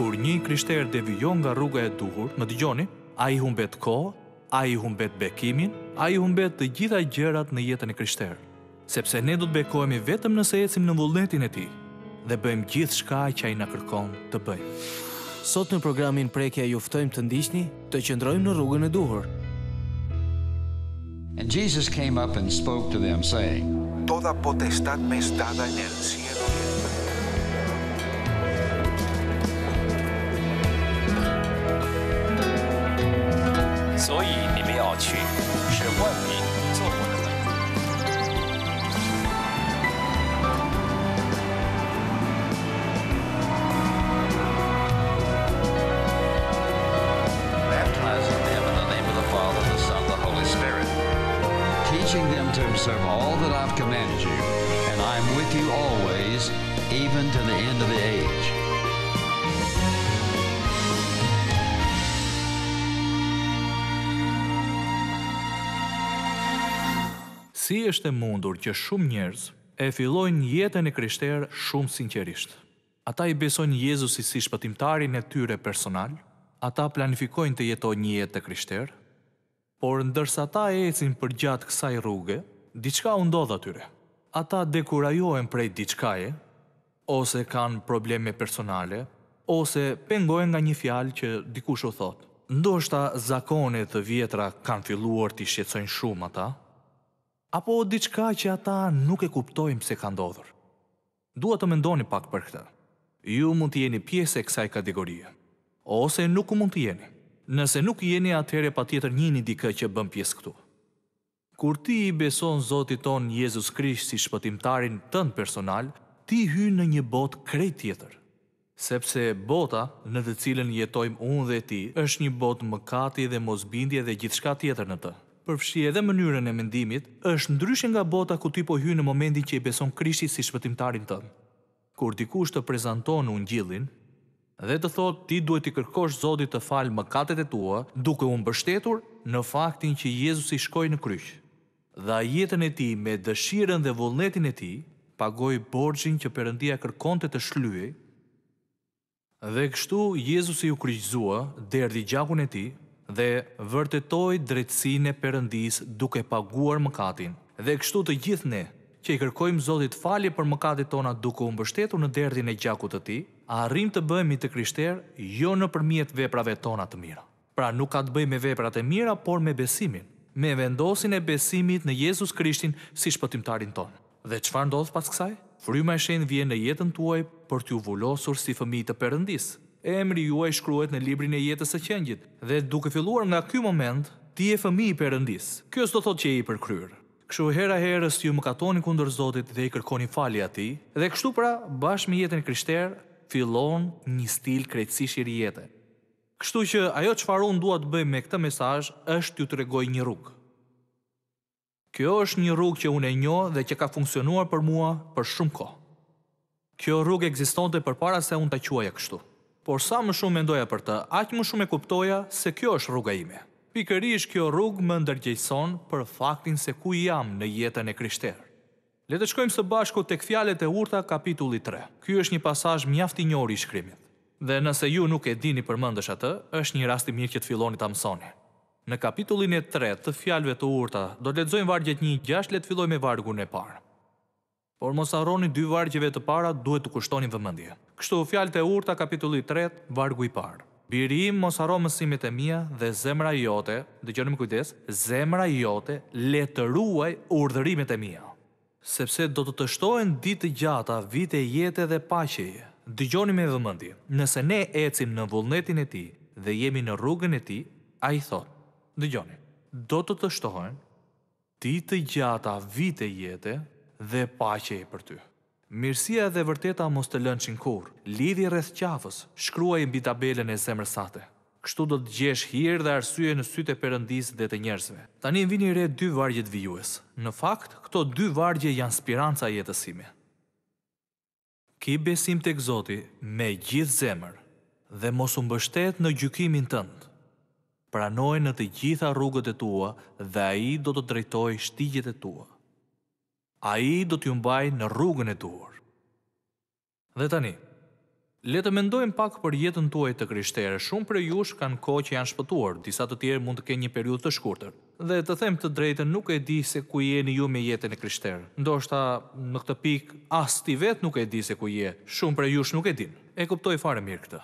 kur një krishter devijon nga rruga e duhur, më dëgjoni, a i humbet ko, a i humbet bekimin, a i humbet të gjitha gjerat në jetën e krishter. Sepse ne do të bekojemi vetëm nëse ecim në vullnetin e ti dhe bëjmë gjithë shka që a i në kërkon të bëjmë. Sot në programin prekja juftojmë të ndishtni të qëndrojmë në rrugën e duhur. And Jesus came up and spoke to them saying, Toda potestat me stada në cielo e 曲是万民做过的美。Baptizing in the name of the Father, the Son, the Holy Spirit, teaching them to observe all that I've commanded you, and I'm with you always, even to the end of the age. Si është e mundur që shumë njerëz e fillojnë jetën e krishterë shumë sinqerisht? Ata i besojnë Jezusi si shpëtimtarin e tyre personal, ata planifikojnë të jetojnë një jetë të krishterë, por ndërsa ata ecin përgjatë kësaj rruge, diçka u ndodh atyre. Ata dekurajohen prej diçkaje ose kanë probleme personale ose pengohen nga një fjalë që dikush u thotë. Ndoshta zakonet të vjetra kanë filluar të shqetësojnë shumë ata, apo diçka që ata nuk e kuptojmë se ka ndodhur. Dua të mendoni pak për këtë. Ju mund të jeni pjesë e kësaj kategorie, ose nuk mund të jeni. Nëse nuk jeni atëherë patjetër jeni dikë që bën pjesë këtu. Kur ti i beson Zotit ton Jezus Krisht si shpëtimtarin tënd personal, ti hyn në një botë krejt tjetër. Sepse bota në të cilën jetojmë unë dhe ti është një botë mëkati dhe mosbindje dhe gjithçka tjetër në të përfshi edhe mënyrën e mendimit, është ndryshë nga bota ku ty po hynë në momentin që i beson Krishti si shpëtimtarin tënd. Kur dikush të prezanton në ungjillin, dhe të thot ti duhet i kërkosh Zotit të falë më katet e tua, duke unë bështetur në faktin që Jezus i shkoj në krysh. Dha jetën e ti me dëshiren dhe vullnetin e ti, pagoj borgjin që përëndia kërkonte të shlujë, dhe kështu Jezus i u kryqzua, derdi gjakun e ti, dhe vërtetoj drejtsinë e Perëndis duke paguar mëkatin. Dhe kështu të gjithë ne, që i kërkojmë Zotit falje për mëkatit tona duke u mbështetur në derdin e gjakut të Tij, arrim të bëhemi të krishter jo nëpërmjet veprave tona të mira. Pra nuk ka të bëjë me veprat e mira, por me besimin, me vendosin e besimit në Jezus Krishtin si shpëtimtarin tonë. Dhe qëfar ndodhë pas kësaj? Fryma e shenë vjen në jetën tuaj për t'ju vullosur si fëmi të përëndisë. Emri juaj shkruhet në librin e jetës së qëndjit dhe duke filluar nga ky moment ti je fëmi i perëndis. Kjo s'do thotë që je i përkryer. Kështu hera herës ju katoni kundër Zotit dhe i kërkoni falje atij dhe kështu pra bashkë me jetën e fillon një stil krejtësisht i ri jete. Kështu që ajo çfarë un dua të bëj me këtë mesazh është t'ju tregoj një rrugë. Kjo është një rrugë që unë e njoh dhe që ka funksionuar për mua për shumë kohë. Kjo rrugë ekzistonte përpara se un ta quaja kështu por sa më shumë mendoja për të, aq më shumë e kuptoja se kjo është rruga ime. Pikërisht kjo rrugë më ndërgjegjson për faktin se ku jam në jetën e krishterë. Le të shkojmë së bashku tek fjalët e urta kapitulli 3. Ky është një pasazh mjaft i njohur i shkrimit. Dhe nëse ju nuk e dini përmendësh atë, është një rast i mirë që të filloni ta mësoni. Në kapitullin e 3 të fjalëve të urta, do të lexojmë vargjet 1-6, le të fillojmë me vargun e parë por mos harroni dy vargjeve të para duhet të kushtoni vëmendje. Kështu u fjalët e urta kapitulli 3, vargu i parë. Biri im mos harro mësimet e mia dhe zemra jote, dëgjoni me kujdes, zemra jote letëruaj urdhërimet e mia. Sepse do të të shtohen ditë gjata, vite jete dhe paqeje. Dëgjoni me vëmendje. Nëse ne ecim në vullnetin e ti dhe jemi në rrugën e i ai thot: "Dëgjoni, do të të shtohen ditë gjata, vite jete dhe paqe e për ty. Mirësia dhe vërteta mos të lënë kur, lidhje rreth qafës, shkruaj mbi tabelën e zemrë sate. Kështu do të gjesh hirë dhe arsye në sytë përëndis dhe të njerëzve. Tani vini re dy vargjet vijues. Në fakt, këto dy vargje janë spiranca jetësime. Ki besim të këzoti me gjithë zemër dhe mos unë bështet në gjykimin tëndë. Pranoj në të gjitha rrugët e tua dhe a i do të drejtoj shtigjet e tua a i do t'ju mbaj në rrugën e duhur. Dhe tani, le të mendojmë pak për jetën tuaj të kryshtere, shumë për jush kanë ko që janë shpëtuar, disa të tjerë mund të ke një periud të shkurter. Dhe të them të drejtën nuk e di se ku jeni ju me jetën e kryshtere, ndo është në këtë pik, as ti vetë nuk e di se ku je, shumë për jush nuk e din. E kuptoj fare mirë këtë.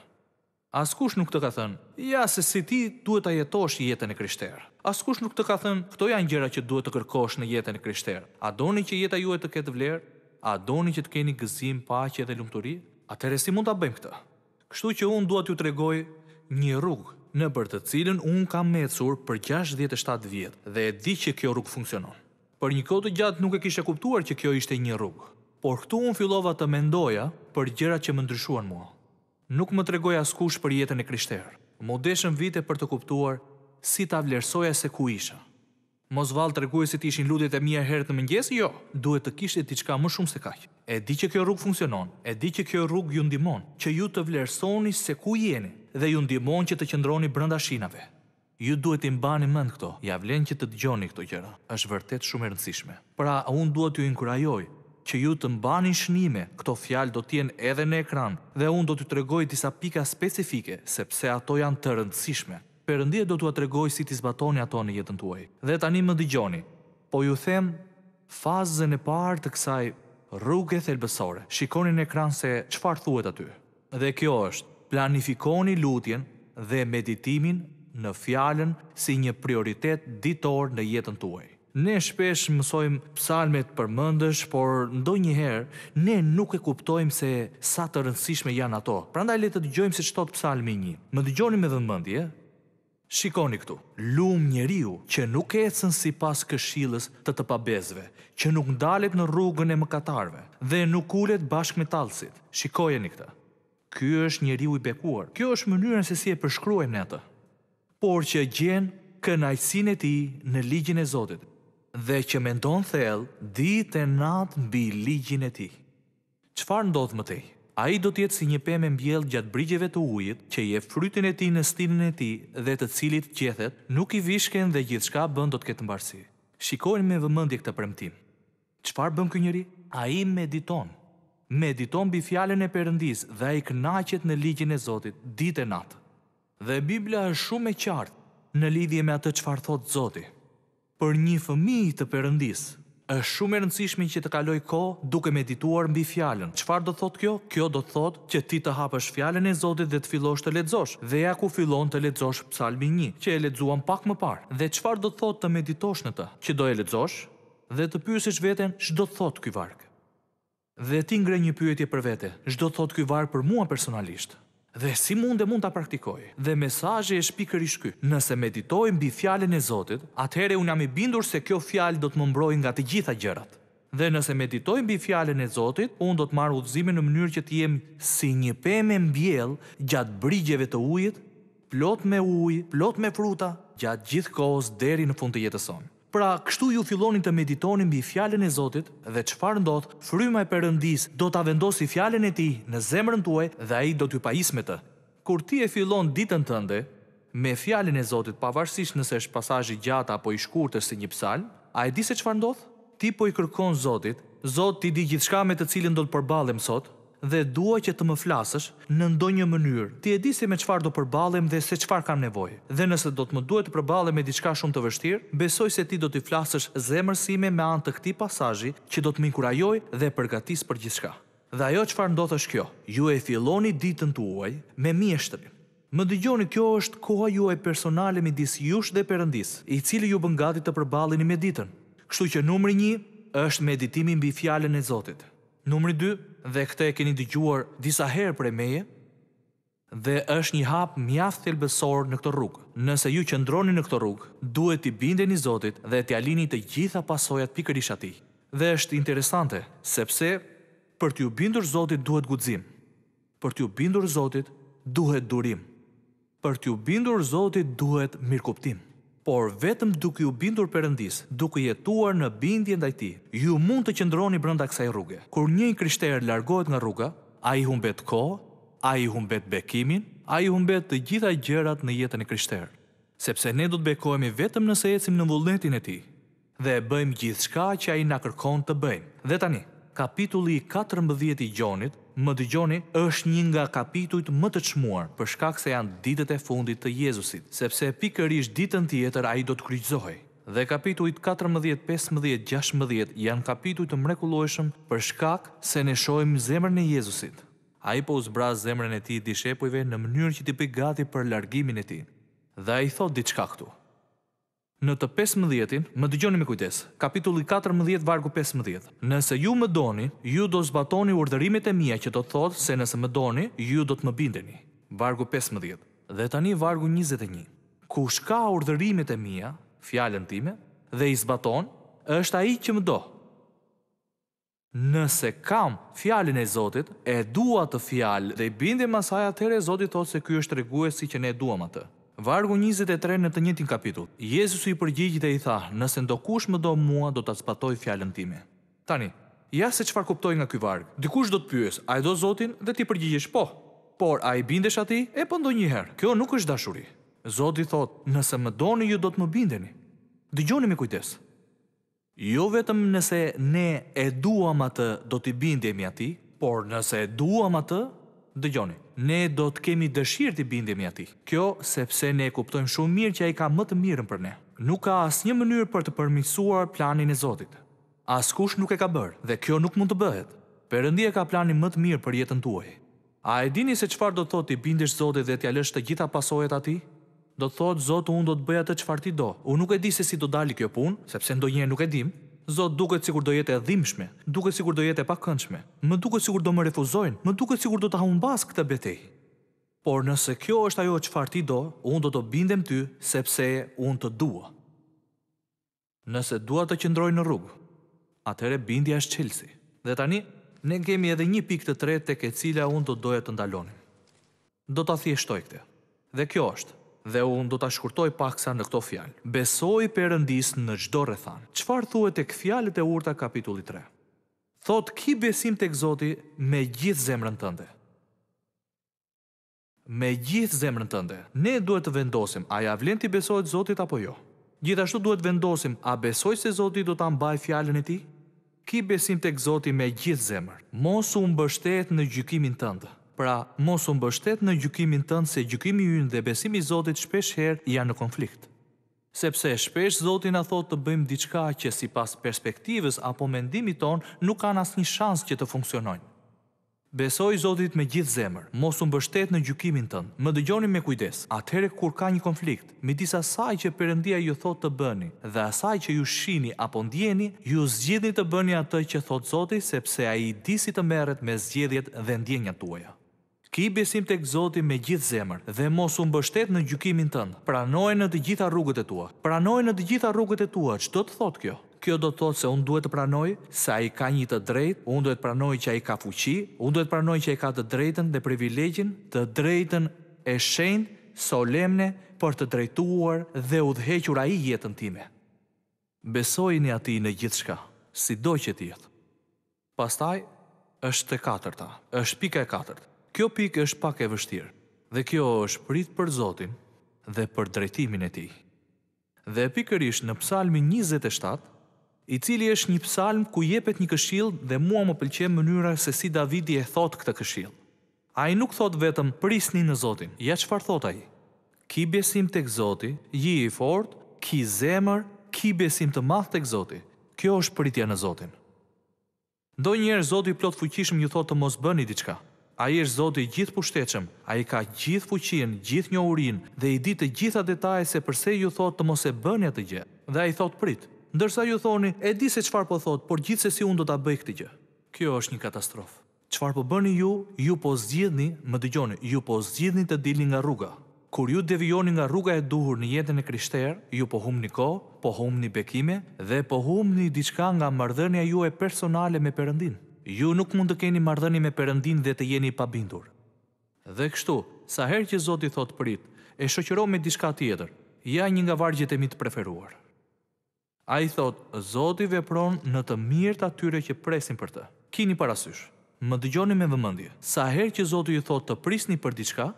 Askush nuk të ka thënë, ja se si ti duhet të jetosh jetën e kryshterë. Askush nuk të ka thënë, këto janë gjëra që duhet të kërkosh në jetën e kryshterë. A doni që jeta juaj të ketë vlerë? A doni që të keni gëzim, paqe dhe lumturi? Atëherë si mund ta bëjmë këtë? Kështu që unë dua t'ju tregoj një rrugë në për të cilën unë kam mecur për 67 vjet dhe e di që kjo rrugë funksionon. Për një kohë të gjatë nuk e kisha kuptuar që kjo ishte një rrugë, por këtu un fillova të mendoja për gjërat që më ndryshuan mua nuk më tregoj askush për jetën e krishterë. Më deshëm vite për të kuptuar si ta vlerësoja se ku isha. Mos vallë treguesit ishin lutjet e mia herët në mëngjes? Jo, duhet të kishte diçka më shumë se kaq. E di që kjo rrugë funksionon, e di që kjo rrugë ju ndihmon, që ju të vlerësoni se ku jeni dhe ju ndihmon që të qëndroni brenda shinave. Ju duhet të mbani mend këto, ja vlen që të dëgjoni këto gjëra. Është vërtet shumë e rëndësishme. Pra, unë dua t'ju inkurajoj që ju të mbani shnime, këto fjalë do t'jen edhe në ekran, dhe unë do t'ju tregoj disa pika specifike, sepse ato janë të rëndësishme. Perëndia do t'ua tregoj si t'i zbatoni ato në jetën tuaj. Dhe tani më dëgjoni. Po ju them fazën e parë të kësaj rrugë thelbësore. Shikoni në ekran se çfarë thuhet aty. Dhe kjo është: planifikoni lutjen dhe meditimin në fjalën si një prioritet ditor në jetën tuaj. Ne shpesh mësojmë psalmet për mëndësh, por ndo njëherë ne nuk e kuptojmë se sa të rëndësishme janë ato. Pra ndaj letë të dëgjojmë si qëtot psalmi një. Më dëgjoni me mëndje. Shikoni këtu, lumë njeriu që nuk ecën si pas këshilës të të pabezve, që nuk ndalet në rrugën e mëkatarve dhe nuk ullet bashkë me talësit. Shikoje një këta. Ky është njeriu i bekuar. Kjo është mënyrën se si e përshkruajmë ne atë. Por që gjen kënaqësinë e tij në ligjin e Zotit dhe që mendon thell ditë e natë mbi ligjin e tij. Qëfar ndodh më tej? Ai do të jetë si një pemë mbjell gjatë brigjeve të ujit, që i jep frytin e tij në stilin e tij dhe të cilit gjethet, nuk i vishken dhe gjithçka bën do të ketë mbarësi. Shikojnë me vëmendje këtë premtim. Çfarë bën ky njeri? Ai mediton. Mediton mbi fjalën e Perëndis dhe ai knaqet në ligjin e Zotit ditë e natë. Dhe Bibla është shumë e qartë në lidhje me atë çfarë thot Zoti për një fëmi të përëndis. është shumë e rëndësishme që të kaloj ko duke medituar mbi fjallën. Qfar do thot kjo? Kjo do thot që ti të hapësh fjallën e Zotit dhe të fillosh të ledzosh, dhe ja ku fillon të ledzosh psalmi një, që e ledzuam pak më parë. Dhe qfar do thot të meditosh në të, që do e ledzosh, dhe të pysish veten që do thot kjo varkë. Dhe ti ngre një pyetje për vete, që do thot kjo varkë për mua personalishtë dhe si mund e mund ta praktikoj. Dhe mesazhi është pikërisht ky. Nëse meditoj mbi fjalën e Zotit, atëherë unë jam i bindur se kjo fjalë do të më mbrojë nga të gjitha gjërat. Dhe nëse meditoj mbi fjalën e Zotit, unë do të marr udhëzimin në mënyrë që të jem si një pemë mbjellë gjatë brigjeve të ujit, plot me ujë, plot me fruta, gjatë gjithë kohës deri në fund të jetës sonë. Pra, kështu ju fillonin të meditonin mbi fjalën e Zotit dhe çfarë ndodh, fryma e Perëndis do ta vendosë fjalën e Tij në zemrën tuaj dhe ai do t'ju pajisë me të. Kur ti e fillon ditën tënde me fjalën e Zotit, pavarësisht nëse është pasazh i gjatë apo i shkurtër si një psalm, a e di se çfarë ndodh? Ti po i kërkon Zotit, Zoti di gjithçka me të cilën do të përballem sot, dhe dua që të më flasësh në ndonjë mënyrë. Ti e di se me çfarë do përballem dhe se çfarë kam nevojë. Dhe nëse do të më duhet të përballem me diçka shumë të vështirë, besoj se ti do të flasësh zemërsime me anë të këtij pasazhi që do të më inkurajojë dhe përgatis për gjithçka. Dhe ajo çfarë ndodh është kjo. Ju e filloni ditën tuaj me mjeshtrin. Më dëgjoni, kjo është koha juaj personale midis jush dhe Perëndis, i cili ju bën gati të përballeni me ditën. Kështu që numri 1 është meditimi mbi fjalën e Zotit. Numri 2, dhe këtë e keni dëgjuar disa herë prej meje, dhe është një hap mjaft thelbësor në këtë rrugë. Nëse ju qëndroni në këtë rrugë, duhet t'i bindeni Zotit dhe t'i alini të gjitha pasojat pikërisht atij. Dhe është interesante, sepse për t'ju bindur Zotit duhet guxim. Për t'ju bindur Zotit duhet durim. Për t'ju bindur Zotit duhet mirëkuptim por vetëm duke ju bindur përëndis, duke jetuar në bindje ndaj Tij, ju mund të qëndroni brenda kësaj rruge. Kur një krishter largohet nga rruga, ai humbet kohë, ai humbet bekimin, ai humbet të gjitha gjërat në jetën e krishterit. Sepse ne do të bekohemi vetëm nëse ecim në vullnetin e Tij dhe e bëjmë gjithçka që ai na kërkon të bëjmë. Dhe tani, kapitulli 14 i Gjonit Më dëgjoni, është një nga kapitujt më të çmuar, për shkak se janë ditët e fundit të Jezusit, sepse pikërisht ditën tjetër ai do të kryqzohej. Dhe kapitujt 14, 15, 16 janë kapituj të mrekullueshëm për shkak se ne shohim zemrën e Jezusit. Ai po zbrazën zemrën e tij dishepujve në mënyrë që t'i bëj gati për largimin e tij. Dhe ai thot diçka këtu. Në të 15-tin, më dëgjoni me kujdes. Kapitulli 14 vargu 15. Nëse ju më doni, ju do zbatoni urdhërimet e mia që do të thotë se nëse më doni, ju do të më bindeni. Vargu 15. Dhe tani vargu 21. Kush ka urdhërimet e mia, fjalën time, dhe i zbaton, është ai që më do. Nëse kam fjalën e Zotit, e dua të fjalë dhe i bindem asaj atëre Zotit thotë se ky është treguesi që ne duam atë. Vargu 23 në të njëtin kapitull, Jezus i përgjigjit e i tha, nëse ndo kush më do mua, do të atëspatoj fjallën time. Tani, ja se qëfar kuptoj nga ky vargë, dikush do të pyës, a i do Zotin dhe ti përgjigjish po, por a i bindesh ati, e po njëherë, kjo nuk është dashuri. Zoti thot, nëse më doni ju do të më bindeni. Dëgjoni me kujtes. Jo vetëm nëse ne e duam atë do të bindemi ati, por nëse e duam atë, dëgjoni, ne do të kemi dëshirë të bindemi ati. Kjo sepse ne kuptojmë shumë mirë që a i ka më të mirën për ne. Nuk ka asë një mënyrë për të përmisuar planin e Zotit. As kush nuk e ka bërë dhe kjo nuk mund të bëhet. Perëndia ka planin më të mirë për jetën tuaj. A e dini se çfarë do thotë ti bindesh Zotit dhe t'ja lësh të gjitha pasojat atij? Do thotë Zoti unë do të bëj atë qëfar ti do. Unë nuk e di se si do dali kjo punë, sepse ndonjëherë nuk e dim, Zot duket sikur do jetë e dhimbshme, duket sikur do jetë e pakëndshme. Më duket sikur do më refuzojnë, më duket sikur do ta humbas këtë betejë. Por nëse kjo është ajo çfarë ti do, unë do të bindem ty sepse unë të dua. Nëse dua të qëndroj në rrugë, atëherë bindja është çelësi. Dhe tani ne kemi edhe një pikë të tretë tek e cila unë do doja të ndalonim. Do ta thjeshtoj këtë. Dhe kjo është, dhe unë do të shkurtoj paksa në këto fjallë. Besoj përëndis në gjdo rëthanë. Qfar thuet e këfjallit e urta kapitulli 3? Thot, ki besim të këzoti me gjithë zemrën tënde. Me gjithë zemrën tënde. Ne duhet të vendosim, a ja vlen ti besojt zotit apo jo? Gjithashtu duhet vendosim, a besoj se zotit do të ambaj fjallën e ti? Ki besim të këzoti me gjithë zemrën. Mosu më bështet në gjykimin tëndë. Pra, mos u mbështet në gjykimin tënd se gjykimi ynë dhe besimi i Zotit shpesh herë janë në konflikt. Sepse shpesh Zoti na thotë të bëjmë diçka që sipas perspektivës apo mendimit ton nuk kanë asnjë shans që të funksionojnë. Besoj Zotit me gjithë zemër, mos u mbështet në gjykimin tënd. Më dëgjoni me kujdes. Atëherë kur ka një konflikt midis asaj që Perëndia ju thotë të bëni dhe asaj që ju shihni apo ndjeni, ju zgjidhni të bëni atë që thot Zoti sepse ai di si të merret me zgjedhjet dhe ndjenjat tuaja. Ki besim tek Zoti me gjithë zemër dhe mos u mbështet në gjykimin tënd. Pranojnë në të gjitha rrugët e tua. Pranojnë në të gjitha rrugët e tua. Ç'do të thotë kjo? Kjo do të thotë se unë duhet të pranoj se ai ka një të drejtë, unë duhet të pranoj që ai ka fuqi, unë duhet të pranoj që ai ka të drejtën dhe privilegjin, të drejtën e shenjtë solemne për të drejtuar dhe udhëhequr ai jetën time. Besojini atij në gjithçka, sido që të jetë. Pastaj është e katërta, është pika e katërt. Kjo pikë është pak e vështirë dhe kjo është prit për Zotin dhe për drejtimin e tij. Dhe pikërisht në Psalmin 27, i cili është një psalm ku jepet një këshill dhe mua më pëlqen mënyra se si Davidi e thot këtë këshill. Ai nuk thot vetëm prisni në Zotin, ja çfarë thot ai. Ki besim tek Zoti, ji i fort, ki zemër, ki besim të madh tek Zoti. Kjo është pritja në Zotin. Ndonjëherë Zoti plot fuqishëm ju thot të mos bëni diçka A i është Zotë i gjithë pushteqëm, a i ka gjithë fuqin, gjithë një urin, dhe i ditë gjitha detaj se përse ju thotë të mos e bënja të gjë, dhe a i thotë pritë. Ndërsa ju thoni, e di se qfar për po thotë, por gjithë se si unë do të bëjkë të gjë. Kjo është një katastrofë. Qfar për po bëni ju, ju po zgjidhni, më dëgjoni, ju po zgjidhni të dilni nga rruga. Kur ju devijoni nga rruga e duhur në jetën e krishter, ju po humni ko, po humni bekime dhe po humni diçka nga mërdhënja ju e personale me përëndinë ju nuk mund të keni mardhëni me Perëndin dhe të jeni pa bindur. Dhe kështu, sa herë që Zoti thot prit, e shoqëro me diçka tjetër, ja një nga vargjet e mi të preferuar. A i thot, Zoti vepron në të mirë të atyre që presin për të. Kini parasysh, më dëgjoni me vëmëndje, sa herë që Zoti ju thot të prisni për diçka,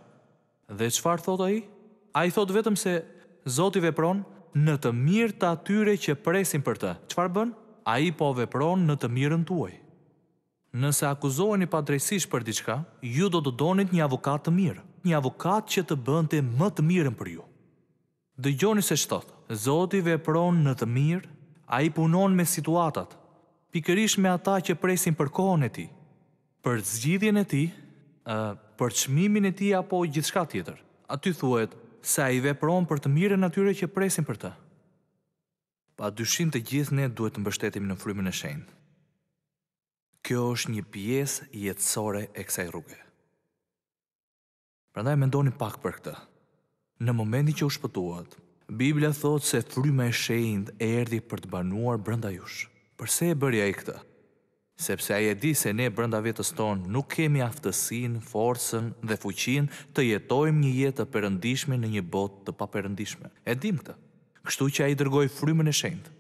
dhe qëfar thot a i? A i thot vetëm se, Zoti vepron në të mirë të atyre që presin për të. Qëfar bën? A i po vepron në të mirën tuaj. uaj. Nëse akuzoheni pa drejtësish për diçka, ju do të donit një avokat të mirë, një avokat që të bënte më të mirën për ju. Dëgjoni se shtot, Zoti vepron në të mirë, a i punon me situatat, pikërish me ata që presin për kohën e ti, për zgjidhjen e ti, për qmimin e ti apo gjithshka tjetër. A ty thuet, se a i vepron për të mirën atyre që presin për të. Pa dyshim të gjithë ne duhet të mbështetim në frymën e shenjtë kjo është një pjesë jetësore e kësaj rrugë. Prandaj mendoni pak për këtë. Në momentin që u shpëtuat, Biblia thotë se fryma e shenjt e erdi për të banuar brënda jush. Përse e bërja i këtë? Sepse a e di se ne brënda vetës tonë nuk kemi aftësin, forësën dhe fuqin të jetojmë një jetë të përëndishme në një bot të paperëndishme. E dim këtë. Kështu që a i dërgoj frymën e shenjtë.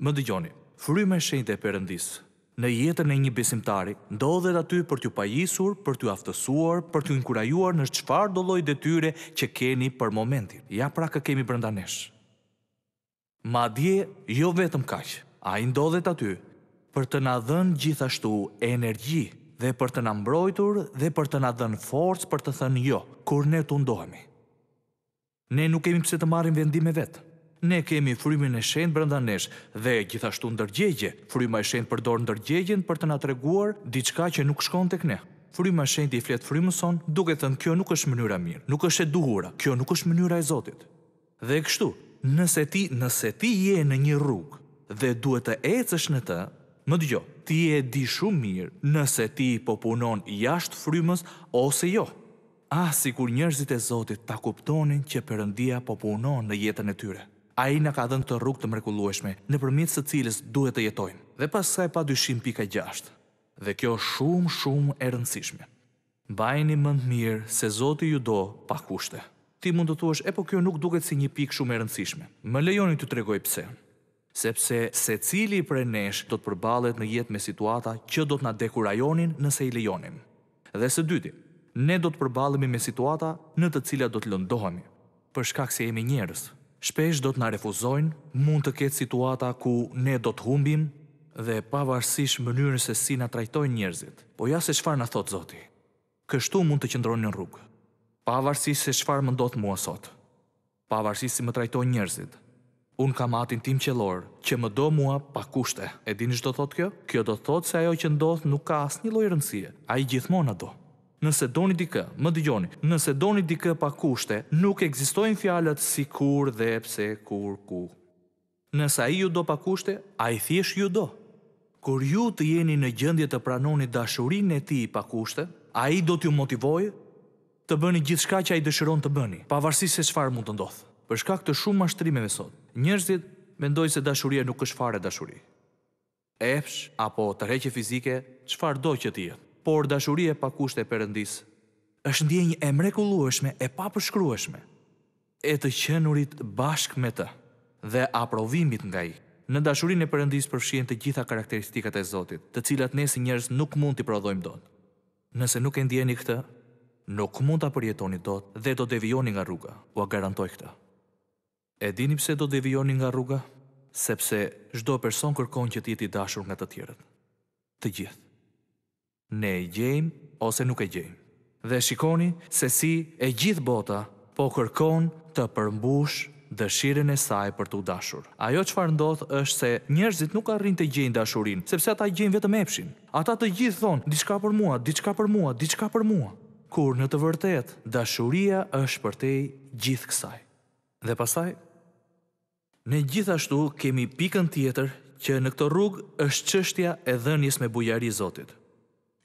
Më dëgjoni, frymën e shenjtë e përëndisë në jetën e një besimtari, ndodhet aty për t'ju pajisur, për t'ju aftësuar, për t'ju inkurajuar në shqfar do lloj detyre që keni për momentin. Ja pra kë kemi brenda nesh. Madje jo vetëm kaq. Ai ndodhet aty për të na dhënë gjithashtu energji dhe për të na mbrojtur dhe për të na dhënë forcë për të thënë jo kur ne tundohemi. Ne nuk kemi pse të marrim vendime vetë. Ne kemi frymin e shenjtë brenda nesh dhe gjithashtu ndërgjegje. Fryma e shenjtë përdor ndërgjegjen për të na treguar diçka që nuk shkon tek ne. Fryma e shenjtë i flet frymës son duke thënë, "Kjo nuk është mënyra mirë, nuk është e duhur, kjo nuk është mënyra e Zotit." Dhe kështu, nëse ti, nëse ti je në një rrugë dhe duhet të ecësh në të, më dëgjoj, ti e di shumë mirë nëse ti po punon jashtë frymës ose jo. Ah, sikur njerëzit e Zotit ta kuptonin që Perëndia po punon në jetën e tyre a i në ka në të rrug të mrekulueshme, në përmjetë së cilës duhet të jetojnë, dhe pas pasaj pa dyshim pika gjashtë. Dhe kjo shumë shumë e rëndësishme. Bajni mëndë mirë se Zoti ju do pa kushte. Ti mund të thuash, e po kjo nuk duket si një pikë shumë e rëndësishme. Më lejoni të tregoj pse. Sepse se cili i prej nesh do të përbalet në jetë me situata që do të na dekurajonin nëse i lejonim. Dhe së dyti, ne do të përbalemi me situata në të cilat do të lëndohemi. Për shkak se jemi njerës, Shpesh do të na refuzojnë, mund të ketë situata ku ne do të humbim dhe pavarësisht mënyrën se si na trajtojnë njerëzit. Po ja se çfarë na thot Zoti. Kështu mund të qëndroni në rrugë. Pavarësisht se çfarë më mua sot. Pavarësisht si më trajtojnë njerëzit. Un kam atin tim qellor që më do mua pa kushte. E dini çdo thot kjo? Kjo do thot se ajo që ndodh nuk ka asnjë lloj rëndësie. Ai gjithmonë do. Nëse doni dikë, më dëgjoni, nëse doni dikë pa kushte, nuk ekzistojnë fjalët si kur dhe pse, kur, ku. Nëse ai ju do pa kushte, ai thjesht ju do. Kur ju të jeni në gjendje të pranoni dashurinë e tij pa kushte, ai do t'ju motivojë të bëni gjithçka që ai dëshiron të bëni, pavarësisht se çfarë mund të ndodhë. Për shkak të shumë mashtrimeve sot, njerëzit mendojnë se dashuria nuk është fare dashuri. Epsh apo tërheqje fizike, çfarë do që të jetë por dashuri e pakusht e përëndis. është ndjenjë e mrekulueshme e papërshkrueshme, e të qenurit bashk me të dhe aprovimit nga i. Në dashurin e përëndis përfshien të gjitha karakteristikat e Zotit, të cilat ne si njerës nuk mund t'i prodhojmë donë. Nëse nuk e ndjeni këtë, nuk mund t'a përjetoni dot dhe do devioni nga rruga, ua garantoj këtë. E dini pse do devioni nga rruga? Sepse çdo person kërkon që të jetë i dashur nga të tjerët. Të gjithë ne e gjejmë ose nuk e gjejmë. Dhe shikoni se si e gjithë bota po kërkon të përmbush dëshirën e saj për të u dashur. Ajo që farë ndodhë është se njërzit nuk arrin të gjejnë dashurin, sepse ata gjejnë vetëm epshin. Ata të gjithë thonë, diçka për mua, diçka për mua, diçka për mua. Kur në të vërtet, dashuria është për te gjithë kësaj. Dhe pasaj, ne gjithashtu kemi pikën tjetër që në këto rrugë është qështja e dhenjës me bujari zotit.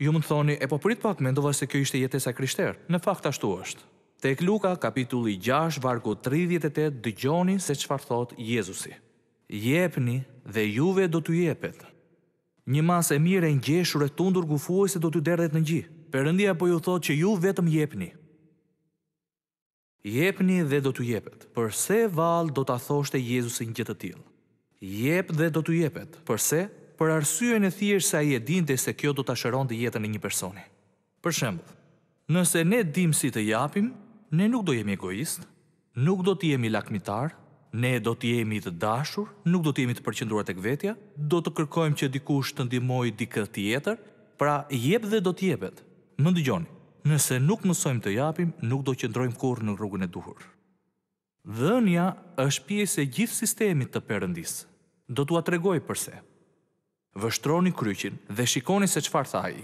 Ju më të thoni, e po prit pak mendova se kjo ishte jetesa krishterë. Në fakt ashtu është. Tek Luka, kapitulli 6, vargu 38, dëgjoni se qëfar thot Jezusi. Jepni dhe juve do të jepet. Një mas e mire në gjeshur e tundur gufuaj se do të derdhet në gji. Perëndia po ju thot që ju vetëm jepni. Jepni dhe do të jepet. Përse val do t'a thoshte Jezusi një gjithë të tilë? Jep dhe do të jepet. Përse? për arsye në thjesht sa i e dinte se kjo do të asheron jetën e një personi. Për shembull, nëse ne dim si të japim, ne nuk do jemi egoist, nuk do të jemi lakmitar, ne do të jemi të dashur, nuk do të jemi të përqendruar tek vetja, do të kërkojmë që dikush të ndihmojë dikë tjetër, pra jep dhe do të jepet. Më dëgjoni, nëse nuk mësojmë të japim, nuk do qëndrojmë kurrë në rrugën e duhur. Dhënia është pjesë e gjithë sistemit të perëndisë. Do t'ua tregoj pse vështroni kryqin dhe shikoni se qëfar tha i.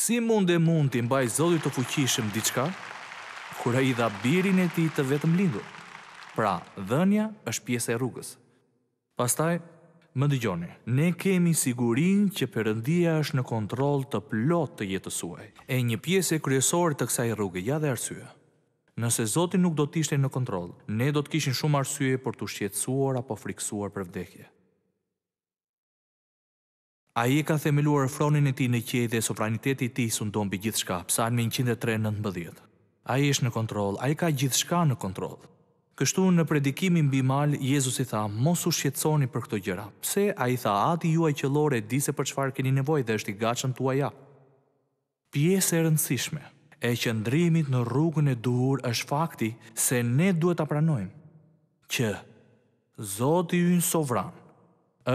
Si mund e mund t'i mbaj zodi të fuqishëm diçka, kura i dha birin e ti të vetëm lindur. Pra, dhenja është pjesë e rrugës. Pastaj, më dëgjoni, ne kemi sigurin që përëndia është në kontrol të plot të jetësuaj, e një pjesë e kryesore të kësaj rrugë, ja dhe arsye. Nëse Zotin nuk do t'ishtë në kontrol, ne do t'kishin shumë arsye për t'u shqetsuar apo friksuar për vdekje. A i ka themeluar fronin e ti në qej dhe sovraniteti ti së ndonë bi gjithë shka, psalmi mbëdhjet. A i është në kontrol, a i ka gjithë shka në kontrol. Kështu në predikimin bimal, mal, Jezus i tha, mos u shqetsoni për këto gjëra, pse a i tha, ati juaj që lore, di se për qëfar keni nevoj dhe është i gachën tua ja. Pjesë e rëndësishme, e që ndrimit në rrugën e duhur është fakti se ne duhet pranojmë, që Zoti ju në sovranë,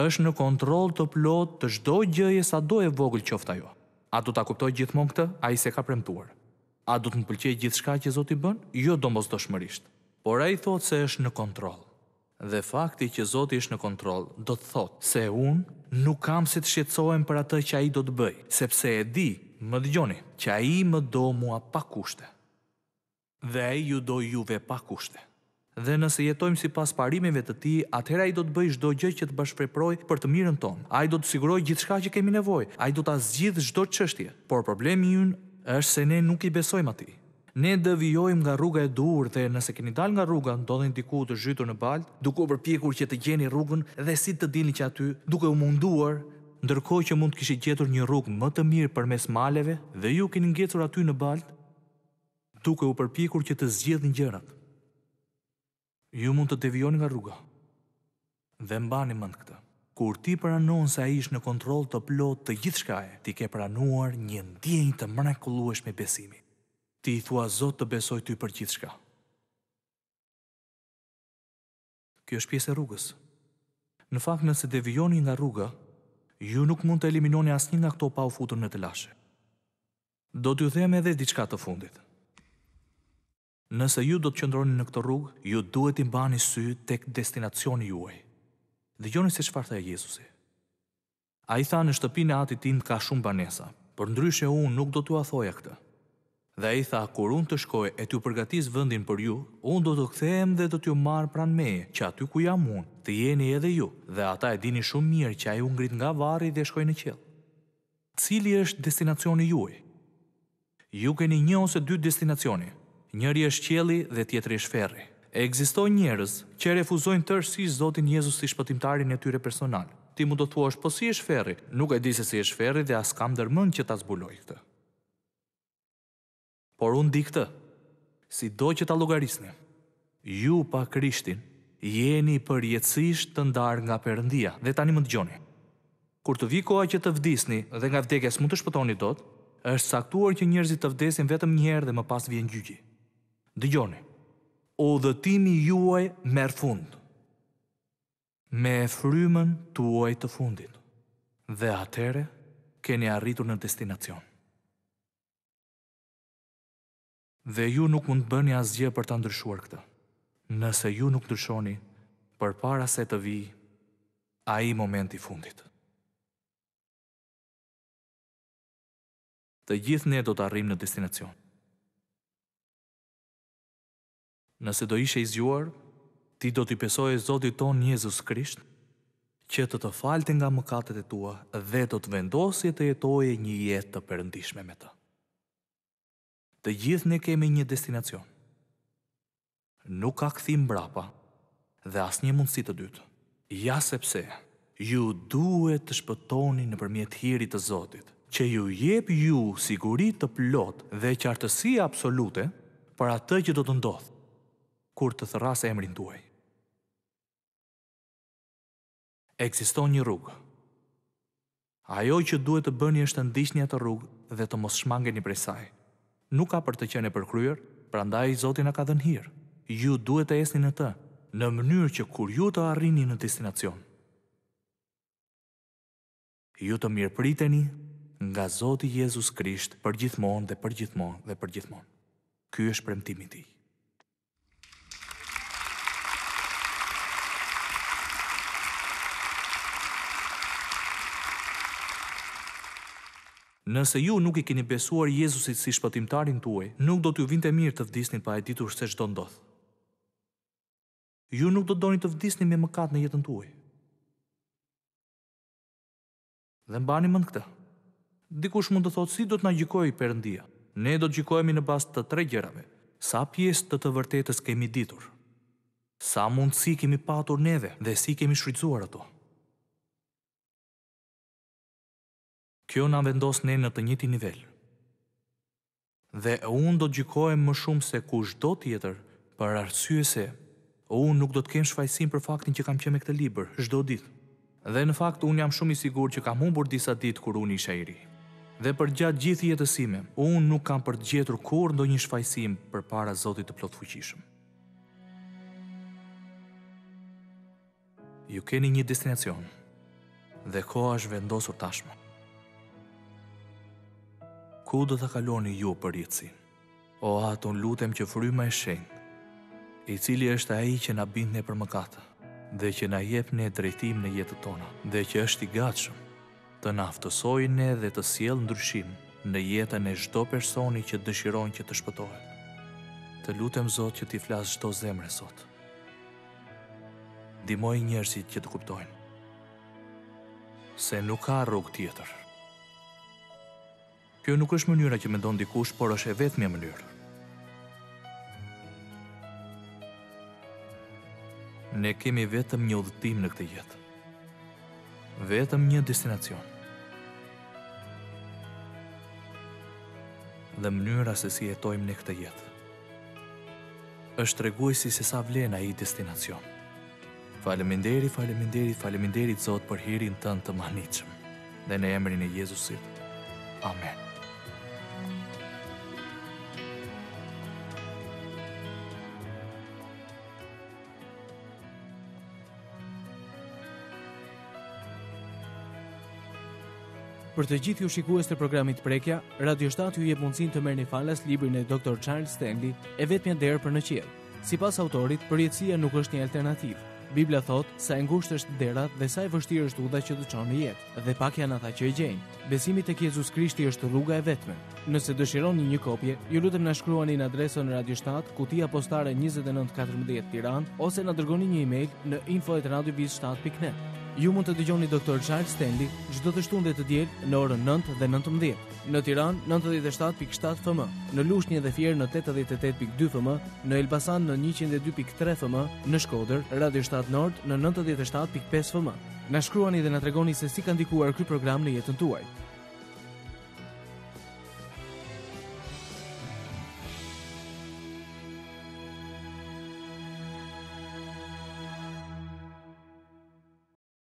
është në kontrol të plot të çdo gjëje sado e vogël qofta jo. A do ta kuptoj gjithmonë këtë? Ai se ka premtuar. A do të më pëlqejë gjithçka që Zoti bën? Jo domosdoshmërisht. Por ai thotë se është në kontroll. Dhe fakti që Zoti është në kontroll do të thotë se unë nuk kam si të shqetësohem për atë që ai do të bëj, sepse e di, më dhjoni, që ai më do mua pa kushte. Dhe ai ju do juve pa kushte dhe nëse jetojmë si pas parimeve të ti, atëhera ai do të bëj shdo gjë që të bashkëpreproj për të mirën tonë. Ai do të siguroj gjithë shka që kemi nevoj, ai do të asgjith shdo qështje. Por problemi jënë është se ne nuk i besojmë ati. Ne dëvijojmë nga rruga e dur dhe nëse keni dal nga rruga, ndodhen diku të zhytur në balt, duke u përpjekur që të gjeni rrugën dhe si të dini që aty, duke u munduar, ndërkohë që mund të kishit gjetur një rrugë më të mirë përmes maleve dhe ju keni ngjecur aty në baltë, duke u përpjekur që të zgjidhni gjërat ju mund të devijoni nga rruga. Dhe mbani mend këtë. Kur ti pranon se ai është në kontroll të plot të gjithçkaje, ti ke pranuar një ndjenjë të mrekullueshme besimi. Ti i thua Zot të besoj ty për gjithçka. Kjo është pjesë e rrugës. Në fakt nëse devijoni nga rruga, ju nuk mund të eliminoni asnjë nga këto pa u futur në të lashe. Do t'ju them edhe diçka të fundit. Nëse ju do të qëndroni në këtë rrugë, ju duhet të mbani sy tek destinacioni juaj. Dëgjoni se çfarë tha Jezusi. Ai tha në shtëpinë e atit tim ka shumë banesa, por ndryshe unë nuk do t'ua thoja këtë. Dhe ai tha, kur unë të shkoj e t'ju përgatis vendin për ju, unë do të kthehem dhe do t'ju marr pranë meje, që aty ku jam unë, të jeni edhe ju. Dhe ata e dinin shumë mirë që ai u ngrit nga varri dhe shkoi në qiell. Cili është destinacioni juaj? Ju keni një ose dy destinacione, Njëri është qielli dhe tjetri është ferri. E ekziston njerëz që refuzojnë si Zotin Jezus si shpëtimtarin e tyre personal. Ti mund të thuash, po si është ferri? Nuk e di se si është ferri dhe as kam ndërmend që ta zbuloj këtë. Por unë di këtë. Si do që ta llogarisni? Ju pa Krishtin jeni përjetësisht të ndarë nga Perëndia dhe tani më gjoni. Kur të vi koha që të vdisni dhe nga vdekja mund të shpëtoni dot, është saktuar që njerëzit të vdesin vetëm një herë dhe më pas vjen gjyqi. Dëgjoni. O dhëtimi juaj merë fund. Me e frymën tuaj të fundit. Dhe atere, keni arritur në destinacion. Dhe ju nuk mund bëni asgjë për të ndryshuar këtë. Nëse ju nuk ndryshoni, për para se të vi, a i moment i fundit. Të gjithë ne do të arrim në destinacion. nëse do ishe i zgjuar, ti do t'i besoje Zotit ton Jezus Krisht, që të të falte nga mëkatet e tua dhe do të vendosje të jetoje një jetë të përëndishme me të. Të gjithë ne kemi një destinacion. Nuk ka këthim brapa dhe asë një mundësi të dytë. Ja sepse, ju duhet të shpëtoni në përmjet hirit të Zotit, që ju jep ju sigurit të plot dhe qartësia absolute për atë që do të ndodhë kur të thërras e emrin tuaj. Ekziston një rrugë. Ajo që duhet të bëni është të ndiqni atë rrugë dhe të mos shmangeni prej saj. Nuk ka për të qenë e përkryer, prandaj Zoti na ka dhënë hir. Ju duhet të esni në të, në mënyrë që kur ju të arrini në destinacion. Ju të mirë priteni nga Zoti Jezus Krisht për gjithmonë dhe për gjithmonë dhe për gjithmonë. Ky është premtimi i tij. Nëse ju nuk i keni besuar Jezusit si shpëtimtarin tuaj, nuk do t'ju vinte mirë të vdisni pa e ditur se çdo ndodh. Ju nuk do doni të vdisni me mëkat në jetën tuaj. Dhe mbani mend këtë. Dikush mund të thotë si do të na gjikojë Perëndia. Ne do të në bazë të tre gjërave. Sa pjesë të të vërtetës kemi ditur? Sa mundësi kemi patur neve dhe si kemi shfrytzuar ato? Kjo na vendos ne në të njëti nivel. Dhe unë do të gjykojmë më shumë se kush do tjetër për arsye se unë nuk do të kem shfajsim për faktin që kam qenë me këtë libër çdo ditë. Dhe në fakt unë jam shumë i sigurt që kam humbur disa ditë kur unë isha i ri. Dhe për gjatë gjithë jetës unë nuk kam për të gjetur kur ndo një shfajsim për para Zotit të plot fuqishëm. Ju keni një destinacion, dhe ko është vendosur tashmë ku do të kaloni ju për rjetësin? O atë lutem që fryma e shenë, i cili është aji që na bindë ne për mëkata, dhe që na jep në drejtim në jetët tona, dhe që është i gatshëm të naftësojnë ne dhe të siel ndryshim në jetën e shto personi që dëshiron që të shpëtohet. Të lutem Zot që t'i flasë shto zemre, Zot. Dimoj njërësit që të kuptojnë, se nuk ka rrug tjetër, Kjo nuk është mënyra që ndonë dikush, por është e vetëm e mënyrë. Ne kemi vetëm një udhëtim në këtë jetë. Vetëm një destinacion. Dhe mënyra se si jetojmë në këtë jetë është treguesi se sa vlen ai destinacion. Faleminderit, faleminderit, faleminderit Zot për hirin tënd të mahnitshëm. Dhe në emrin e Jezusit. Amen. Për të gjithë ju shikues të programit Prekja, Radio 7 ju jep mundësinë të merrni falas librin e Dr. Charles Stanley, e vetmja derë për në qiell. Sipas autorit, përjetësia nuk është një alternativë. Bibla thot se e ngushtë është dera dhe sa e vështirë është udha që të çon në jetë, dhe pak janë ata që e gjejnë. Besimi tek Jezusi Krishti është rruga e vetme. Nëse dëshironi një kopje, ju lutem na shkruani në adresën Radio 7, kutia postare 2914 Tiranë ose na dërgoni një email në info@radiobiz7.net ju mund të dëgjoni Dr. Charles Stanley çdo të shtunë të diel në orën 9 dhe 19 në Tiranë 97.7 FM, në Lushnjë dhe Fier në 88.2 FM, në Elbasan në 102.3 FM, në Shkodër Radio 7 Nord në 97.5 FM. Na shkruani dhe na tregoni se si ka ndikuar ky program në jetën tuaj.